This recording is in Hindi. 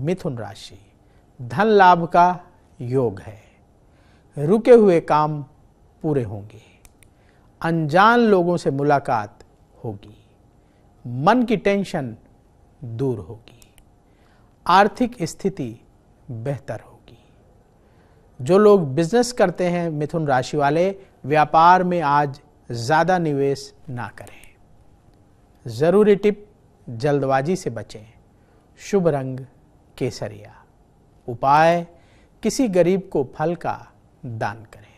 मिथुन राशि धन लाभ का योग है रुके हुए काम पूरे होंगे अनजान लोगों से मुलाकात होगी मन की टेंशन दूर होगी आर्थिक स्थिति बेहतर होगी जो लोग बिजनेस करते हैं मिथुन राशि वाले व्यापार में आज ज़्यादा निवेश ना करें ज़रूरी टिप जल्दबाजी से बचें शुभ रंग केसरिया उपाय किसी गरीब को फल का दान करें